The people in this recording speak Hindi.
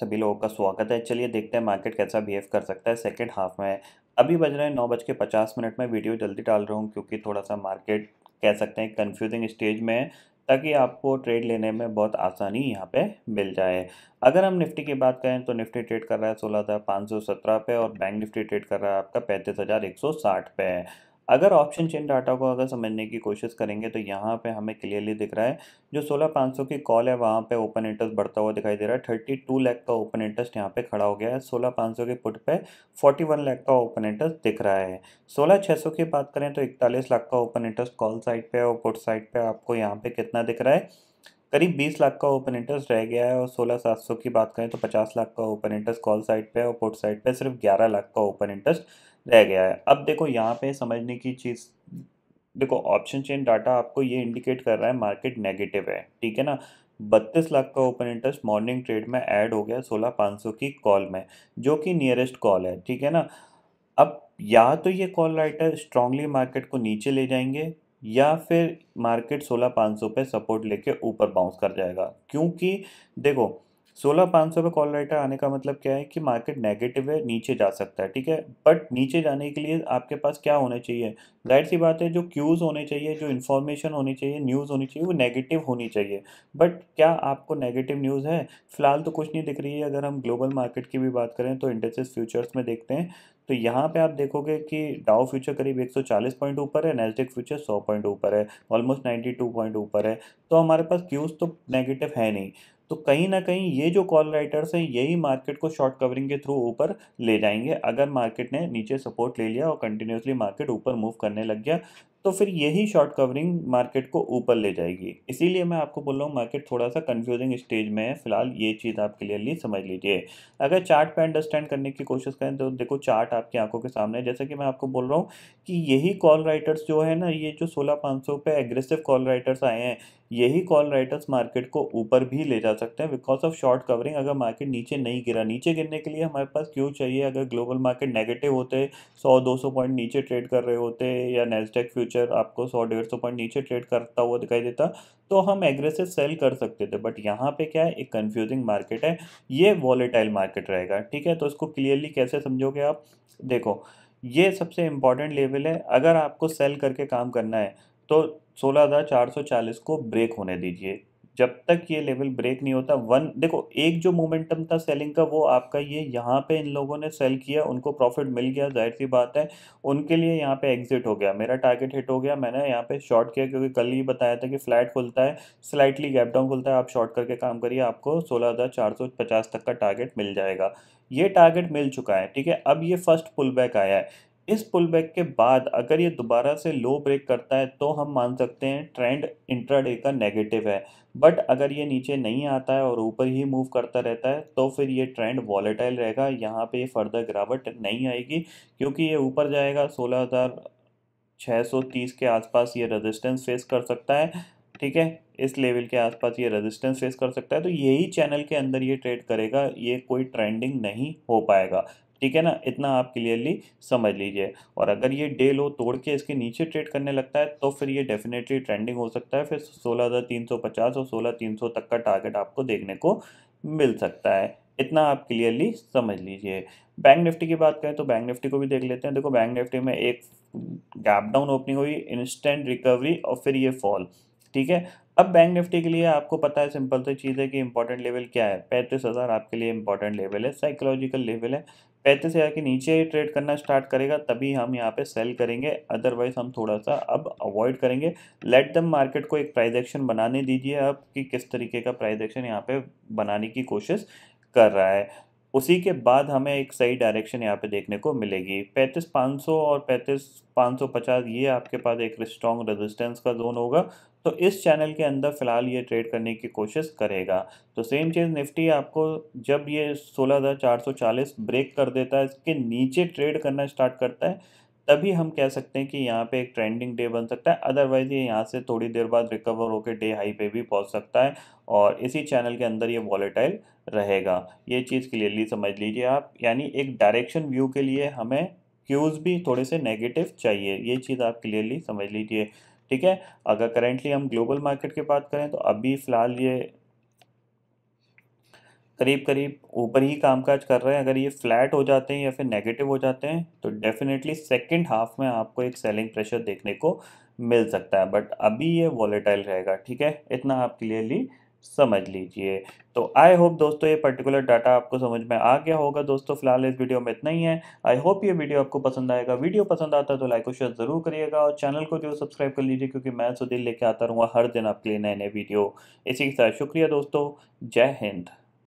सभी लोगों का स्वागत है चलिए देखते हैं मार्केट कैसा बिहेव कर सकता है सेकेंड हाफ में अभी बज रहे हैं नौ बज के पचास मिनट में वीडियो जल्दी डाल रहा हूँ क्योंकि थोड़ा सा मार्केट कह सकते हैं कन्फ्यूजिंग स्टेज में है ताकि आपको ट्रेड लेने में बहुत आसानी यहाँ पे मिल जाए अगर हम निफ्टी की बात करें तो निफ्टी ट्रेड कर रहा है सोलह हज़ार पाँच सौ सत्रह पे और बैंक निफ्टी ट्रेड कर रहा है आपका पैंतीस हज़ार एक सौ साठ पे अगर ऑप्शन चेन डाटा को अगर समझने की कोशिश करेंगे तो यहाँ पे हमें क्लियरली दिख रहा है जो सोलह पाँच सौ की कॉल है वहाँ पे ओपन इंटरेस्ट बढ़ता हुआ दिखाई दे रहा है थर्टी टू लाख का ओपन इंटरेस्ट यहाँ पे खड़ा हो गया है सोलह पाँच सौ के पुट पे फोर्टी वन लाख का ओपन इंटरेस्ट दिख रहा है सोलह छः सौ की बात करें तो इकतालीस लाख का ओपन इंटरेस्ट कॉल साइड पर और पुट साइड पर आपको यहाँ पर कितना दिख रहा है करीब 20 लाख का ओपन इंटरेस्ट रह गया है और सोलह सात सौ की बात करें तो 50 लाख का ओपन इंटरेस्ट कॉल साइड पे और पोर्ट साइड पे सिर्फ 11 लाख का ओपन इंटरेस्ट रह गया है अब देखो यहाँ पे समझने की चीज़ देखो ऑप्शन चेन डाटा आपको ये इंडिकेट कर रहा है मार्केट नेगेटिव है ठीक है ना बत्तीस लाख का ओपन इंटरेस्ट मॉर्निंग ट्रेड में ऐड हो गया सोलह पाँच सौ की कॉल में जो कि नियरेस्ट कॉल है ठीक है ना अब या तो ये कॉल राइटर स्ट्रांगली मार्केट को नीचे ले जाएंगे या फिर मार्केट सोलह पाँच सौ पे सपोर्ट लेके ऊपर बाउंस कर जाएगा क्योंकि देखो सोलह पाँच सौ पर कॉल राइटर आने का मतलब क्या है कि मार्केट नेगेटिव है नीचे जा सकता है ठीक है बट नीचे जाने के लिए आपके पास क्या होना चाहिए जाहिर सी बात है जो क्यूज़ होने चाहिए जो इन्फॉर्मेशन होनी चाहिए न्यूज़ होनी चाहिए वो नेगेटिव होनी चाहिए बट क्या आपको नेगेटिव न्यूज़ है फिलहाल तो कुछ नहीं दिख रही है अगर हम ग्लोबल मार्केट की भी बात करें तो इंडेक्सेस फ्यूचर्स में देखते हैं तो यहाँ पे आप देखोगे कि डाउ फ्यूचर करीब 140 पॉइंट ऊपर है नेस्डेक फ्यूचर 100 पॉइंट ऊपर है ऑलमोस्ट 92 पॉइंट ऊपर है तो हमारे पास क्यूज़ तो नेगेटिव है नहीं तो कहीं ना कहीं ये जो कॉल राइटर्स हैं यही मार्केट को शॉर्ट कवरिंग के थ्रू ऊपर ले जाएंगे अगर मार्केट ने नीचे सपोर्ट ले लिया और कंटिन्यूसली मार्केट ऊपर मूव करने लग गया तो फिर यही शॉर्ट कवरिंग मार्केट को ऊपर ले जाएगी इसीलिए मैं आपको बोल रहा हूँ मार्केट थोड़ा सा कंफ्यूजिंग स्टेज में है फिलहाल ये चीज़ आप क्लियरली समझ लीजिए अगर चार्ट पे अंडरस्टैंड करने की कोशिश करें तो देखो चार्ट आपकी आंखों के सामने है जैसा कि मैं आपको बोल रहा हूँ कि यही कॉल राइटर्स जो है ना ये जो सोलह पाँच पे एग्रेसिव कॉल राइटर्स आए हैं यही कॉल राइटर्स मार्केट को ऊपर भी ले जा सकते हैं बिकॉज ऑफ शॉर्ट कवरिंग अगर मार्केट नीचे नहीं गिरा नीचे गिरने के लिए हमारे पास क्यों चाहिए अगर ग्लोबल मार्केट नेगेटिव होते 100-200 पॉइंट नीचे ट्रेड कर रहे होते या नेस्टेक फ्यूचर आपको 100 सौ पॉइंट नीचे ट्रेड करता हुआ दिखाई देता तो हम एग्रेसिव सेल कर सकते थे बट यहाँ पे क्या है एक कन्फ्यूजिंग मार्केट है ये वॉलेटाइल मार्केट रहेगा ठीक है तो इसको क्लियरली कैसे समझोगे आप देखो ये सबसे इंपॉर्टेंट लेवल है अगर आपको सेल करके काम करना है तो सोलह को ब्रेक होने दीजिए जब तक ये लेवल ब्रेक नहीं होता वन देखो एक जो मोमेंटम था सेलिंग का वो आपका ये यहाँ पे इन लोगों ने सेल किया उनको प्रॉफिट मिल गया जाहिर सी बात है उनके लिए यहाँ पे एग्जिट हो गया मेरा टारगेट हिट हो गया मैंने यहाँ पे शॉर्ट किया क्योंकि कल ही बताया था कि फ्लैट खुलता है स्लाइटली गैप डाउन खुलता है आप शॉर्ट करके काम करिए आपको सोलह तक का टारगेट मिल जाएगा ये टारगेट मिल चुका है ठीक है अब ये फर्स्ट पुल बैक आया है इस पुल बैक के बाद अगर ये दोबारा से लो ब्रेक करता है तो हम मान सकते हैं ट्रेंड इंट्राडे का नेगेटिव है बट अगर ये नीचे नहीं आता है और ऊपर ही मूव करता रहता है तो फिर ये ट्रेंड वॉलेटाइल रहेगा यहाँ पे फर्दर गिरावट नहीं आएगी क्योंकि ये ऊपर जाएगा 16,630 के आसपास ये रेजिस्टेंस फेस कर सकता है ठीक है इस लेवल के आसपास ये रेजिस्टेंस फेस कर सकता है तो यही चैनल के अंदर ये ट्रेड करेगा ये कोई ट्रेंडिंग नहीं हो पाएगा ठीक है ना इतना आप क्लियरली समझ लीजिए और अगर ये डे लो तोड़ के इसके नीचे ट्रेड करने लगता है तो फिर ये डेफिनेटली ट्रेंडिंग हो सकता है फिर सोलह हज़ार तीन सौ पचास और सोलह तीन सौ तक का टारगेट आपको देखने को मिल सकता है इतना आप क्लियरली समझ लीजिए बैंक निफ्टी की बात करें तो बैंक निफ्टी को भी देख लेते हैं देखो बैंक निफ्टी में एक गैप डाउन ओपनिंग हुई इंस्टेंट रिकवरी और फिर ये फॉल ठीक है अब बैंक निफ्टी के लिए आपको पता है सिंपल सी चीज़ है कि इंपॉर्टेंट लेवल क्या है पैंतीस हज़ार आपके लिए इंपॉर्टेंट लेवल है साइकोलॉजिकल लेवल है पैंतीस हज़ार के नीचे ही ट्रेड करना स्टार्ट करेगा तभी हम यहाँ पे सेल करेंगे अदरवाइज हम थोड़ा सा अब अवॉइड करेंगे लेट द मार्केट को एक प्राइज एक्शन बनाने दीजिए अब कि किस तरीके का प्राइज एक्शन यहाँ पे बनाने की कोशिश कर रहा है उसी के बाद हमें एक सही डायरेक्शन यहाँ पे देखने को मिलेगी पैंतीस पाँच सौ और पैंतीस पाँच सौ पचास ये आपके पास एक स्ट्रॉन्ग रेजिस्टेंस का जोन होगा तो इस चैनल के अंदर फ़िलहाल ये ट्रेड करने की कोशिश करेगा तो सेम चीज़ निफ्टी आपको जब ये 16,440 ब्रेक कर देता है इसके नीचे ट्रेड करना स्टार्ट करता है तभी हम कह सकते हैं कि यहाँ पे एक ट्रेंडिंग डे बन सकता है अदरवाइज़ ये यहाँ से थोड़ी देर बाद रिकवर होकर डे हाई पे भी पहुँच सकता है और इसी चैनल के अंदर ये वॉलेटाइल रहेगा ये चीज़ क्लियरली समझ लीजिए आप यानी एक डायरेक्शन व्यू के लिए हमें क्यूज़ भी थोड़े से नेगेटिव चाहिए ये चीज़ आप क्लियरली समझ लीजिए ठीक है अगर करेंटली हम ग्लोबल मार्केट की बात करें तो अभी फ़िलहाल ये करीब करीब ऊपर ही कामकाज कर रहे हैं अगर ये फ्लैट हो जाते हैं या फिर नेगेटिव हो जाते हैं तो डेफिनेटली सेकेंड हाफ में आपको एक सेलिंग प्रेशर देखने को मिल सकता है बट अभी ये वॉलेटाइल रहेगा ठीक है इतना आप क्लियरली समझ लीजिए तो आई होप दोस्तों ये पर्टिकुलर डाटा आपको समझ में आ गया होगा दोस्तों फिलहाल इस वीडियो में इतना ही है आई होप ये वीडियो आपको पसंद आएगा वीडियो पसंद आता है तो लाइक और शेयर ज़रूर करिएगा और चैनल को जो सब्सक्राइब कर लीजिए क्योंकि मैं सुधीर लेके आता रहूँगा हर दिन आपके लिए नए नए वीडियो इसी के साथ शुक्रिया दोस्तों जय हिंद